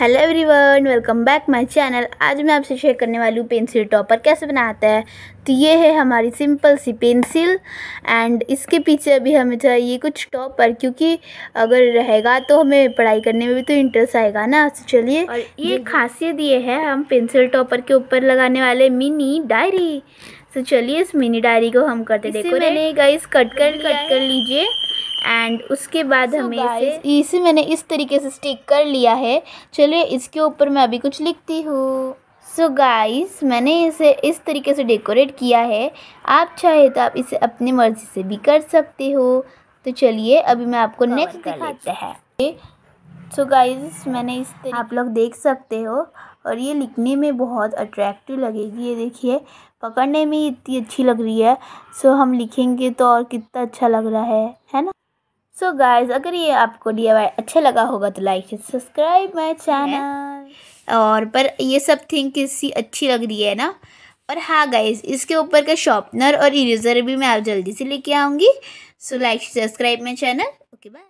hello everyone welcome back my channel आज मैं आपसे शेयर करने वाली हूँ पेंसिल टॉपर कैसे बनाता है तो ये है हमारी सिंपल सी पेंसिल एंड इसके पीछे अभी हमें चाहिए कुछ टॉपर क्योंकि अगर रहेगा तो हमें पढ़ाई करने में भी तो इंटरेस्ट आएगा ना तो चलिए और ये खासियत ये है हम पेंसिल टॉपर के ऊपर लगाने वाले मिनी डायरी तो चलिए इस मिनी डायरी को हम करते देखो मैंने गाइस कट कर कट कर लीजिए एंड उसके बाद so हमें इसे इसे मैंने इस तरीके से स्टिक कर लिया है चलिए इसके ऊपर मैं अभी कुछ लिखती हूँ सो so गाइस मैंने इसे इस तरीके से डेकोरेट किया है आप चाहे तो आप इसे अपनी मर्ज़ी से भी कर सकते हो तो चलिए अभी मैं आपको नेक्स्ट दिखाते हैं सो गाइस मैंने इस तरीके आप लोग देख सकते हो और ये लिखने में बहुत अट्रैक्टिव लगेगी ये देखिए पकड़ने में इतनी अच्छी लग रही है सो so, हम लिखेंगे तो और कितना अच्छा लग रहा है है ना सो so अगर ये आपको डी अच्छा लगा होगा तो like and subscribe my channel और पर ये सब थिंग किसी अच्छी लग रही है ना और हाँ गाइज़ इसके ऊपर का शॉर्पनर और इरेजर भी मैं आप जल्दी से लेके आऊँगी so like subscribe my channel okay bye